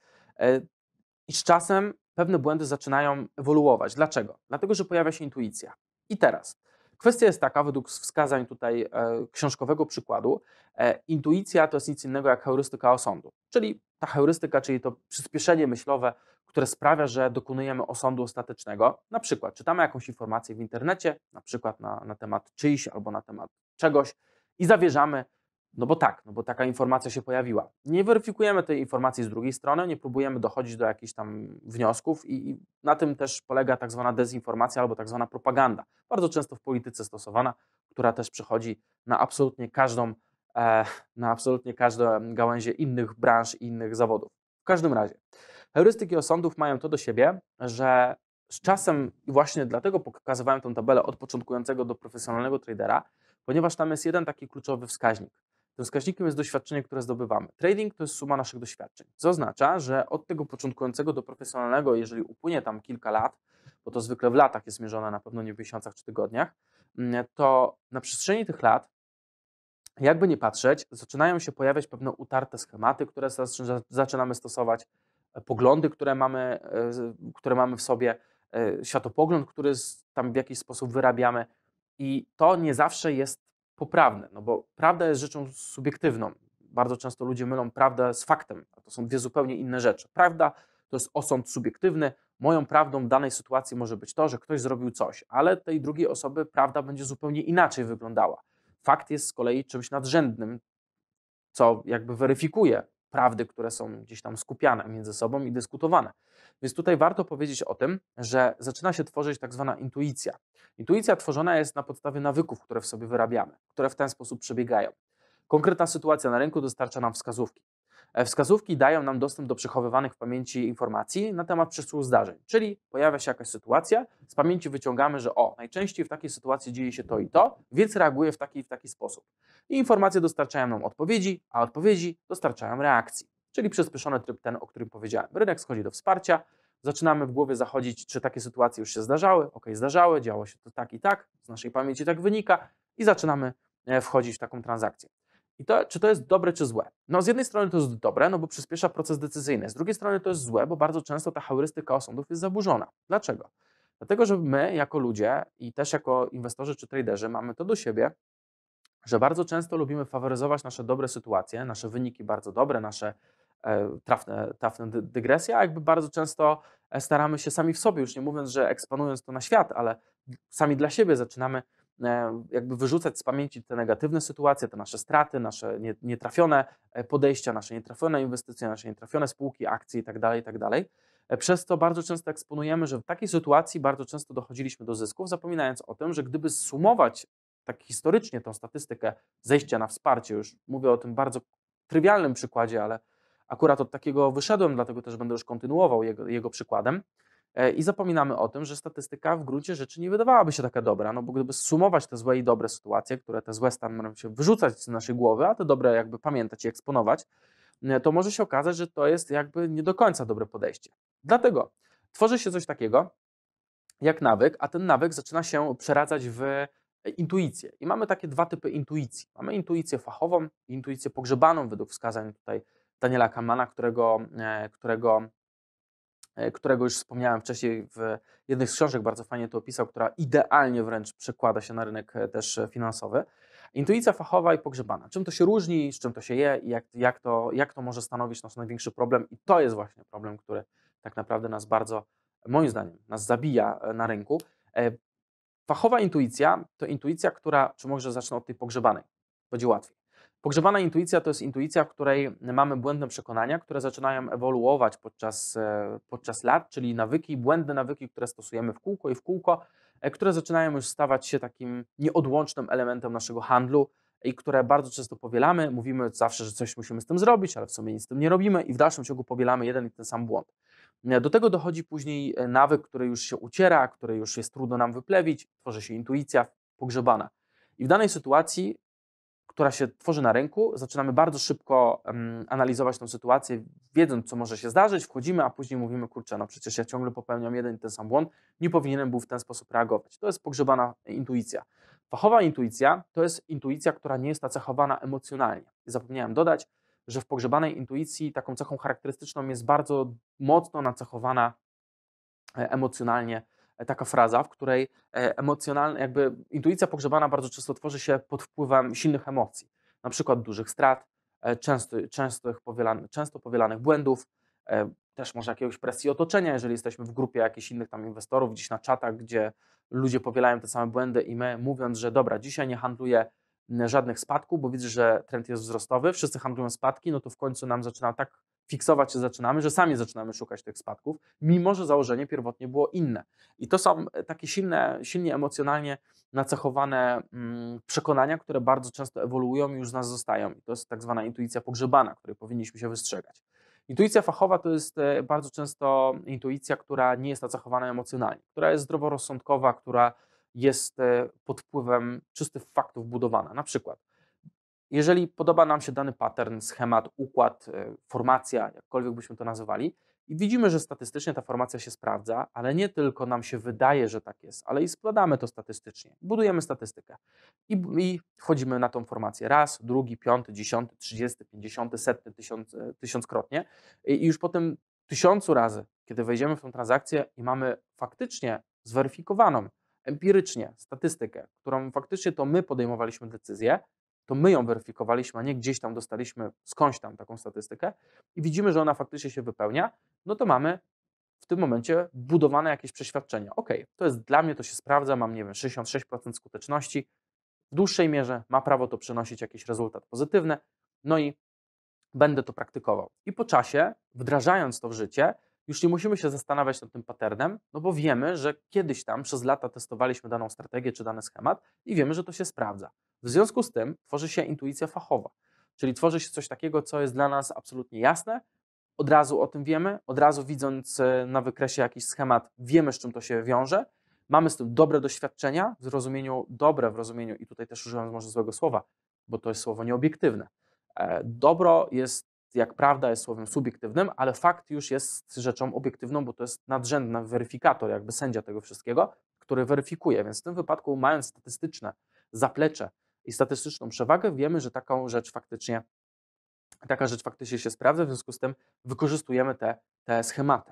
i z czasem pewne błędy zaczynają ewoluować. Dlaczego? Dlatego, że pojawia się intuicja. I teraz, Kwestia jest taka, według wskazań tutaj e, książkowego przykładu, e, intuicja to jest nic innego jak heurystyka osądu, czyli ta heurystyka, czyli to przyspieszenie myślowe, które sprawia, że dokonujemy osądu ostatecznego. Na przykład czytamy jakąś informację w internecie, na przykład na, na temat czyjś albo na temat czegoś i zawierzamy no bo tak, no bo taka informacja się pojawiła. Nie weryfikujemy tej informacji z drugiej strony, nie próbujemy dochodzić do jakichś tam wniosków i, i na tym też polega tak zwana dezinformacja albo tak zwana propaganda. Bardzo często w polityce stosowana, która też przychodzi na absolutnie każdą, e, na absolutnie każde gałęzie innych branż i innych zawodów. W każdym razie, heurystyki osądów mają to do siebie, że z czasem, i właśnie dlatego pokazywałem tę tabelę od początkującego do profesjonalnego tradera, ponieważ tam jest jeden taki kluczowy wskaźnik. Tym wskaźnikiem jest doświadczenie, które zdobywamy. Trading to jest suma naszych doświadczeń, co oznacza, że od tego początkującego do profesjonalnego, jeżeli upłynie tam kilka lat, bo to zwykle w latach jest mierzone, na pewno nie w miesiącach czy tygodniach, mm, to na przestrzeni tych lat, jakby nie patrzeć, zaczynają się pojawiać pewne utarte schematy, które zaczynamy stosować, e, poglądy, które mamy, e, które mamy w sobie, e, światopogląd, który tam w jakiś sposób wyrabiamy. I to nie zawsze jest poprawne, no bo prawda jest rzeczą subiektywną. Bardzo często ludzie mylą prawdę z faktem, a to są dwie zupełnie inne rzeczy. Prawda to jest osąd subiektywny. Moją prawdą w danej sytuacji może być to, że ktoś zrobił coś, ale tej drugiej osoby prawda będzie zupełnie inaczej wyglądała. Fakt jest z kolei czymś nadrzędnym, co jakby weryfikuje prawdy, które są gdzieś tam skupiane między sobą i dyskutowane. Więc tutaj warto powiedzieć o tym, że zaczyna się tworzyć tak zwana intuicja. Intuicja tworzona jest na podstawie nawyków, które w sobie wyrabiamy, które w ten sposób przebiegają. Konkretna sytuacja na rynku dostarcza nam wskazówki. E, wskazówki dają nam dostęp do przechowywanych w pamięci informacji na temat przysłu zdarzeń, czyli pojawia się jakaś sytuacja, z pamięci wyciągamy, że o, najczęściej w takiej sytuacji dzieje się to i to, więc reaguję w taki i w taki sposób. I informacje dostarczają nam odpowiedzi, a odpowiedzi dostarczają reakcji, czyli przyspieszony tryb ten, o którym powiedziałem. Rynek schodzi do wsparcia, zaczynamy w głowie zachodzić, czy takie sytuacje już się zdarzały, ok, zdarzały, działo się to tak i tak, z naszej pamięci tak wynika i zaczynamy e, wchodzić w taką transakcję. I to, czy to jest dobre, czy złe? No, z jednej strony to jest dobre, no bo przyspiesza proces decyzyjny. Z drugiej strony to jest złe, bo bardzo często ta heurystyka osądów jest zaburzona. Dlaczego? Dlatego, że my jako ludzie i też jako inwestorzy czy traderzy mamy to do siebie, że bardzo często lubimy faworyzować nasze dobre sytuacje, nasze wyniki bardzo dobre, nasze e, trafne, trafne dygresje, a jakby bardzo często e, staramy się sami w sobie, już nie mówiąc, że eksponując to na świat, ale sami dla siebie zaczynamy E, jakby wyrzucać z pamięci te negatywne sytuacje, te nasze straty, nasze nietrafione e, podejścia, nasze nietrafione inwestycje, nasze nietrafione spółki, akcje itd., tak itd. Tak e, przez to bardzo często eksponujemy, że w takiej sytuacji bardzo często dochodziliśmy do zysków, zapominając o tym, że gdyby sumować tak historycznie tą statystykę zejścia na wsparcie, już mówię o tym bardzo trywialnym przykładzie, ale akurat od takiego wyszedłem, dlatego też będę już kontynuował jego, jego przykładem. E, I zapominamy o tym, że statystyka w gruncie rzeczy nie wydawałaby się taka dobra, no bo gdyby sumować te złe i dobre sytuacje, które te złe stany się wyrzucać z naszej głowy, a te dobre jakby pamiętać i eksponować, to może się okazać, że to jest jakby nie do końca dobre podejście. Dlatego tworzy się coś takiego jak nawyk, a ten nawyk zaczyna się przeradzać w e, intuicję. I mamy takie dwa typy intuicji. Mamy intuicję fachową i intuicję pogrzebaną według wskazań tutaj Daniela Kamana, którego, e, którego E, którego już wspomniałem wcześniej w jednych z książek, bardzo fajnie to opisał, która idealnie wręcz przekłada się na rynek e, też e, finansowy. Intuicja fachowa i pogrzebana. Czym to się różni, z czym to się je i jak, jak, to, jak to może stanowić nasz największy problem? I to jest właśnie problem, który tak naprawdę nas bardzo, moim zdaniem, nas zabija na rynku. Fachowa intuicja to intuicja, która, czy może zacznę od tej pogrzebanej, będzie łatwiej. Pogrzebana intuicja to jest intuicja, w której mamy błędne przekonania, które zaczynają ewoluować podczas, e, podczas lat, czyli nawyki, błędne nawyki, które stosujemy w kółko i w kółko, e, które zaczynają już stawać się takim nieodłącznym elementem naszego handlu i które bardzo często powielamy. Mówimy zawsze, że coś musimy z tym zrobić, ale w sumie nic z tym nie robimy i w dalszym ciągu powielamy jeden i ten sam błąd. E, do tego dochodzi później nawyk, który już się uciera, który już jest trudno nam wyplewić, tworzy się intuicja pogrzebana. I w danej sytuacji która się tworzy na rynku. Zaczynamy bardzo szybko um, analizować tą sytuację, wiedząc, co może się zdarzyć, wchodzimy, a później mówimy, kurczę, no przecież ja ciągle popełniam jeden i ten sam błąd, nie powinienem był w ten sposób reagować. To jest pogrzebana intuicja. Fachowa intuicja to jest intuicja, która nie jest nacechowana emocjonalnie. Zapomniałem dodać, że w pogrzebanej intuicji taką cechą charakterystyczną jest bardzo mocno nacechowana e, emocjonalnie E, taka fraza, w której e, emocjonalna, jakby intuicja pogrzebana bardzo często tworzy się pod wpływem silnych emocji, na przykład dużych strat, e, często, często, powielanych, często powielanych błędów, też może jakiegoś presji otoczenia, jeżeli jesteśmy w grupie jakichś innych tam inwestorów, gdzieś na czatach, gdzie ludzie powielają te same błędy i my mówiąc, że dobra, dzisiaj nie handluję żadnych spadków, bo widzę, że trend jest wzrostowy, wszyscy handlują spadki, no to w końcu nam zaczyna tak fiksować się zaczynamy, że sami zaczynamy szukać tych spadków, mimo że założenie pierwotnie było inne. I to są e, takie silne, silnie emocjonalnie nacechowane mm, przekonania, które bardzo często ewoluują i już z nas zostają. I to jest tak zwana intuicja pogrzebana, której powinniśmy się wystrzegać. Intuicja fachowa to jest e, bardzo często intuicja, która nie jest nacechowana emocjonalnie, która jest zdroworozsądkowa, która jest e, pod wpływem czystych faktów budowana. Na przykład jeżeli podoba nam się dany pattern, schemat, układ, e, formacja, jakkolwiek byśmy to nazywali, i widzimy, że statystycznie ta formacja się sprawdza, ale nie tylko nam się wydaje, że tak jest, ale i składamy to statystycznie, budujemy statystykę i, i wchodzimy na tą formację raz, drugi, piąty, dziesiąty, trzydziesty, pięćdziesiąty, setny, tysiąc, e, tysiąckrotnie i już potem tysiącu razy, kiedy wejdziemy w tą transakcję i mamy faktycznie zweryfikowaną empirycznie statystykę, którą faktycznie to my podejmowaliśmy decyzję, to my ją weryfikowaliśmy, a nie gdzieś tam dostaliśmy skądś tam taką statystykę i widzimy, że ona faktycznie się wypełnia, no to mamy w tym momencie budowane jakieś przeświadczenia. Ok, to jest dla mnie, to się sprawdza, mam, nie wiem, 66% skuteczności, w dłuższej mierze ma prawo to przynosić jakiś rezultat pozytywny, no i będę to praktykował. I po czasie, wdrażając to w życie, już nie musimy się zastanawiać nad tym patternem, no bo wiemy, że kiedyś tam przez lata testowaliśmy daną strategię czy dany schemat i wiemy, że to się sprawdza. W związku z tym tworzy się intuicja fachowa, czyli tworzy się coś takiego, co jest dla nas absolutnie jasne, od razu o tym wiemy, od razu widząc e, na wykresie jakiś schemat, wiemy z czym to się wiąże, mamy z tym dobre doświadczenia, w rozumieniu dobre, w rozumieniu, i tutaj też użyłem może złego słowa, bo to jest słowo nieobiektywne. E, dobro jest jak prawda jest słowem subiektywnym, ale fakt już jest rzeczą obiektywną, bo to jest nadrzędny weryfikator, jakby sędzia tego wszystkiego, który weryfikuje. Więc w tym wypadku, mając statystyczne zaplecze i statystyczną przewagę, wiemy, że taką rzecz faktycznie, taka rzecz faktycznie się sprawdza, w związku z tym wykorzystujemy te, te schematy.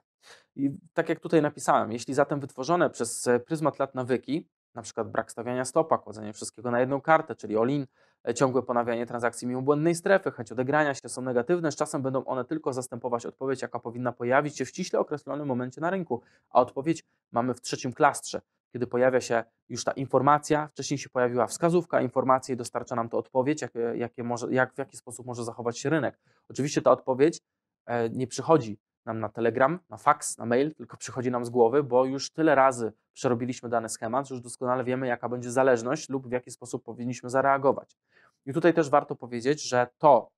I tak jak tutaj napisałem, jeśli zatem wytworzone przez pryzmat lat nawyki, na przykład brak stawiania stopa, kładzenie wszystkiego na jedną kartę, czyli all-in, E, ciągłe ponawianie transakcji mimo błędnej strefy, chęć odegrania się są negatywne, z czasem będą one tylko zastępować odpowiedź, jaka powinna pojawić się w ściśle określonym momencie na rynku, a odpowiedź mamy w trzecim klastrze, kiedy pojawia się już ta informacja, wcześniej się pojawiła wskazówka, informacja i dostarcza nam to odpowiedź, jak, e, może, jak, w jaki sposób może zachować się rynek. Oczywiście ta odpowiedź e, nie przychodzi nam na Telegram, na fax, na mail, tylko przychodzi nam z głowy, bo już tyle razy przerobiliśmy dany schemat, że już doskonale wiemy, jaka będzie zależność lub w jaki sposób powinniśmy zareagować. I tutaj też warto powiedzieć, że to,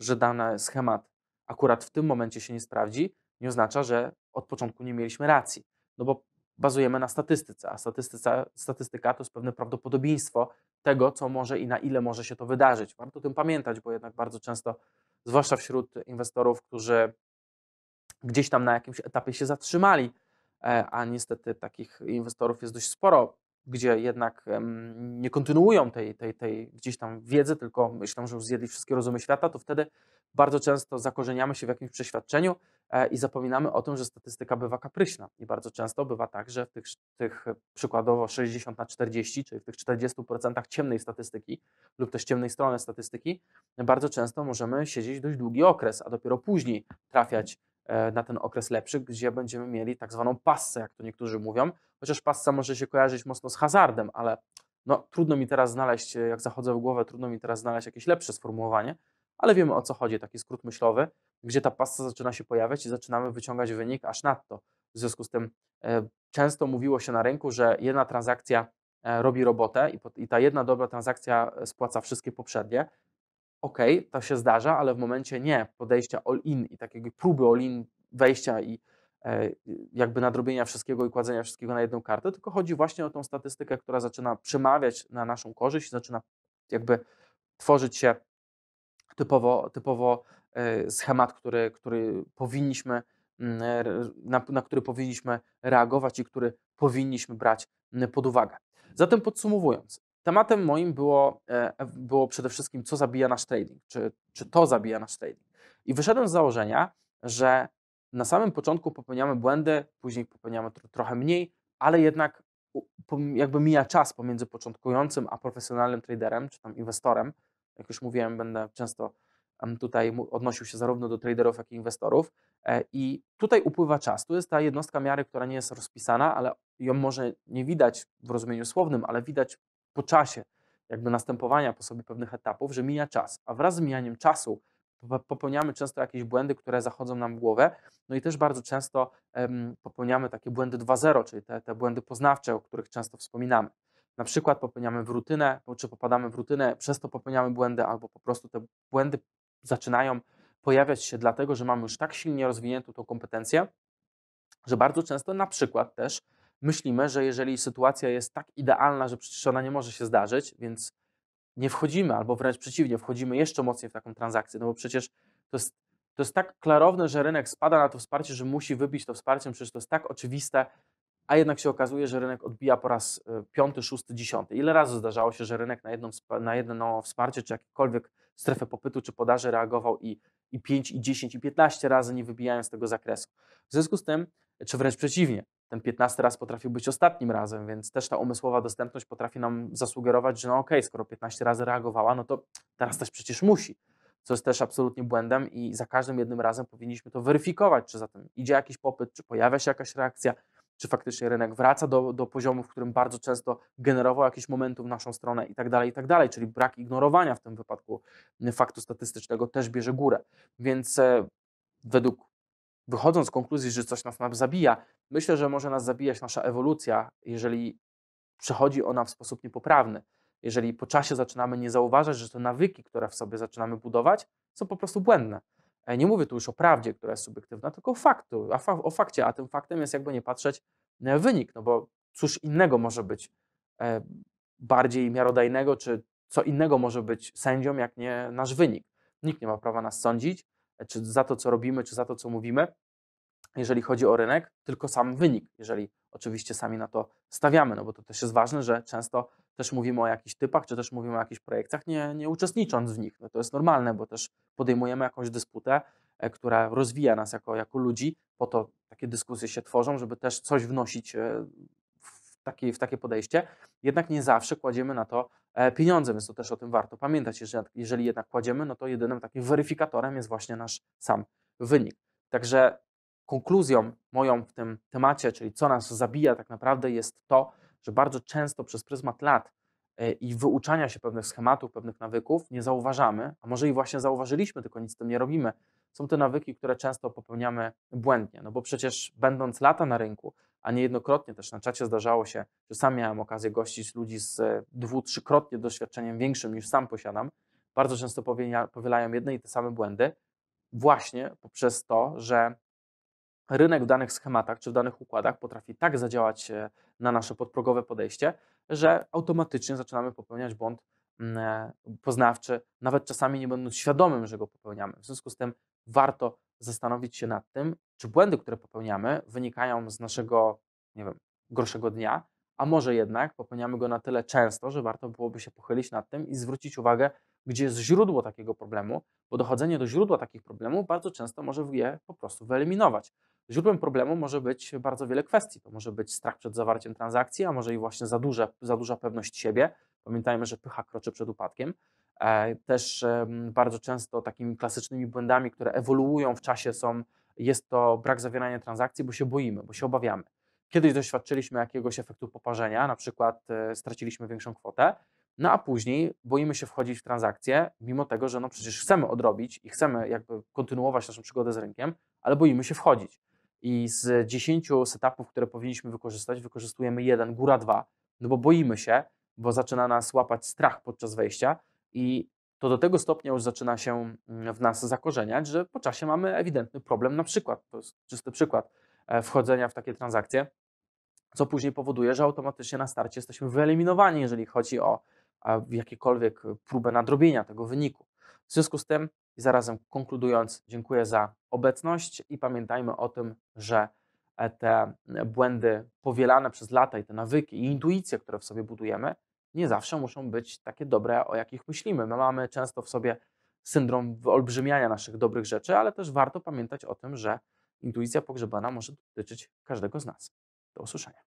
że dany schemat akurat w tym momencie się nie sprawdzi, nie oznacza, że od początku nie mieliśmy racji, no bo bazujemy na statystyce, a statystyka, statystyka to jest pewne prawdopodobieństwo tego, co może i na ile może się to wydarzyć. Warto o tym pamiętać, bo jednak bardzo często, zwłaszcza wśród inwestorów, którzy gdzieś tam na jakimś etapie się zatrzymali, e, a niestety takich inwestorów jest dość sporo, gdzie jednak nie kontynuują tej, tej, tej gdzieś tam wiedzy, tylko myślą, że już zjedli wszystkie rozumy świata, to wtedy bardzo często zakorzeniamy się w jakimś przeświadczeniu e, i zapominamy o tym, że statystyka bywa kapryśna. I bardzo często bywa tak, że w tych, tych przykładowo 60 na 40, czyli w tych 40% ciemnej statystyki lub też ciemnej strony statystyki, bardzo często możemy siedzieć dość długi okres, a dopiero później trafiać E, na ten okres lepszy, gdzie będziemy mieli tak zwaną passę, jak to niektórzy mówią. Chociaż passa może się kojarzyć mocno z hazardem, ale no, trudno mi teraz znaleźć, e, jak zachodzę w głowę, trudno mi teraz znaleźć jakieś lepsze sformułowanie, ale wiemy o co chodzi, taki skrót myślowy, gdzie ta passa zaczyna się pojawiać i zaczynamy wyciągać wynik aż nadto. W związku z tym e, często mówiło się na rynku, że jedna transakcja e, robi robotę i, po, i ta jedna dobra transakcja spłaca wszystkie poprzednie, ok, to się zdarza, ale w momencie nie podejścia all-in i takiej próby all-in wejścia i e, jakby nadrobienia wszystkiego i kładzenia wszystkiego na jedną kartę, tylko chodzi właśnie o tą statystykę, która zaczyna przemawiać na naszą korzyść, zaczyna jakby tworzyć się typowo, typowo e, schemat, który, który powinniśmy, mm, e, na, na który powinniśmy reagować i który powinniśmy brać pod uwagę. Zatem podsumowując, Tematem moim było, e, było przede wszystkim, co zabija nasz trading, czy, czy to zabija nasz trading. I wyszedłem z założenia, że na samym początku popełniamy błędy, później popełniamy trochę mniej, ale jednak jakby mija czas pomiędzy początkującym a profesjonalnym traderem, czy tam inwestorem. Jak już mówiłem, będę często tutaj odnosił się zarówno do traderów, jak i inwestorów. E, I tutaj upływa czas. Tu jest ta jednostka miary, która nie jest rozpisana, ale ją może nie widać w rozumieniu słownym, ale widać po czasie jakby następowania po sobie pewnych etapów, że mija czas, a wraz z mijaniem czasu popełniamy często jakieś błędy, które zachodzą nam w głowę, no i też bardzo często popełniamy takie błędy 2.0, czyli te, te błędy poznawcze, o których często wspominamy. Na przykład popełniamy w rutynę, czy popadamy w rutynę, przez to popełniamy błędy, albo po prostu te błędy zaczynają pojawiać się dlatego, że mamy już tak silnie rozwiniętą tą kompetencję, że bardzo często na przykład też myślimy, że jeżeli sytuacja jest tak idealna, że przecież ona nie może się zdarzyć, więc nie wchodzimy, albo wręcz przeciwnie, wchodzimy jeszcze mocniej w taką transakcję, no bo przecież to jest, to jest tak klarowne, że rynek spada na to wsparcie, że musi wybić to wsparcie, przecież to jest tak oczywiste, a jednak się okazuje, że rynek odbija po raz e, piąty, szósty, dziesiąty. Ile razy zdarzało się, że rynek na jedno, na jedno wsparcie, czy jakiekolwiek strefę popytu, czy podaży reagował i, i 5, i 10, i 15 razy, nie wybijając tego zakresu. W związku z tym, czy wręcz przeciwnie, ten 15 raz potrafił być ostatnim razem, więc też ta umysłowa dostępność potrafi nam zasugerować, że no okej, okay, skoro 15 razy reagowała, no to teraz też przecież musi, co jest też absolutnie błędem i za każdym jednym razem powinniśmy to weryfikować, czy zatem idzie jakiś popyt, czy pojawia się jakaś reakcja, czy faktycznie rynek wraca do, do poziomu, w którym bardzo często generował jakieś momentum w naszą stronę i tak dalej, i tak dalej, czyli brak ignorowania w tym wypadku faktu statystycznego też bierze górę, więc e, według wychodząc z konkluzji, że coś nas, zabija, myślę, że może nas zabijać nasza ewolucja, jeżeli przechodzi ona w sposób niepoprawny. Jeżeli po czasie zaczynamy nie zauważać, że te nawyki, które w sobie zaczynamy budować, są po prostu błędne. E, nie mówię tu już o prawdzie, która jest subiektywna, tylko o faktu, o fakcie, a tym faktem jest jakby nie patrzeć na e, wynik, no bo cóż innego może być e, bardziej miarodajnego, czy co innego może być sędzią, jak nie nasz wynik. Nikt nie ma prawa nas sądzić, czy za to, co robimy, czy za to, co mówimy, jeżeli chodzi o rynek, tylko sam wynik, jeżeli oczywiście sami na to stawiamy, no bo to też jest ważne, że często też mówimy o jakichś typach, czy też mówimy o jakichś projekcjach, nie, nie uczestnicząc w nich. No to jest normalne, bo też podejmujemy jakąś dysputę, e, która rozwija nas jako, jako ludzi, po to takie dyskusje się tworzą, żeby też coś wnosić e, w takie, w takie podejście. Jednak nie zawsze kładziemy na to E, pieniądze, więc to też o tym warto pamiętać. Jeżeli, jeżeli jednak kładziemy, no to jedynym takim weryfikatorem jest właśnie nasz sam wynik. Także konkluzją moją w tym temacie, czyli co nas zabija tak naprawdę, jest to, że bardzo często przez pryzmat lat e, i wyuczania się pewnych schematów, pewnych nawyków nie zauważamy, a może i właśnie zauważyliśmy, tylko nic z tym nie robimy. Są te nawyki, które często popełniamy błędnie, no bo przecież będąc lata na rynku, a niejednokrotnie też na czacie zdarzało się, że sam miałem okazję gościć ludzi z e, dwu, trzykrotnie doświadczeniem większym niż sam posiadam, bardzo często powielają jedne i te same błędy, właśnie poprzez to, że rynek w danych schematach czy w danych układach potrafi tak zadziałać e, na nasze podprogowe podejście, że automatycznie zaczynamy popełniać błąd mm, e, poznawczy, nawet czasami nie będąc świadomym, że go popełniamy. W związku z tym warto zastanowić się nad tym, czy błędy, które popełniamy, wynikają z naszego, nie wiem, gorszego dnia, a może jednak popełniamy go na tyle często, że warto byłoby się pochylić nad tym i zwrócić uwagę, gdzie jest źródło takiego problemu, bo dochodzenie do źródła takich problemów bardzo często może je po prostu wyeliminować. Źródłem problemu może być bardzo wiele kwestii. To może być strach przed zawarciem transakcji, a może i właśnie za, duże, za duża pewność siebie. Pamiętajmy, że pycha kroczy przed upadkiem. E, też bardzo często takimi klasycznymi błędami, które ewoluują w czasie, są jest to brak zawierania transakcji, bo się boimy, bo się obawiamy. Kiedyś doświadczyliśmy jakiegoś efektu poparzenia, na przykład e, straciliśmy większą kwotę, no a później boimy się wchodzić w transakcje, mimo tego, że no przecież chcemy odrobić i chcemy jakby kontynuować naszą przygodę z rynkiem, ale boimy się wchodzić. I z 10 setupów, które powinniśmy wykorzystać, wykorzystujemy jeden, góra dwa, no bo boimy się, bo zaczyna nas łapać strach podczas wejścia i to do tego stopnia już zaczyna się mm, w nas zakorzeniać, że po czasie mamy ewidentny problem, na przykład, to jest czysty przykład e, wchodzenia w takie transakcje, co później powoduje, że automatycznie na starcie jesteśmy wyeliminowani, jeżeli chodzi o jakiekolwiek próbę nadrobienia tego wyniku. W związku z tym, i zarazem konkludując, dziękuję za obecność i pamiętajmy o tym, że e, te błędy powielane przez lata i te nawyki i intuicje, które w sobie budujemy, nie zawsze muszą być takie dobre, o jakich myślimy. My mamy często w sobie syndrom wyolbrzymiania naszych dobrych rzeczy, ale też warto pamiętać o tym, że intuicja pogrzebana może dotyczyć każdego z nas. Do usłyszenia.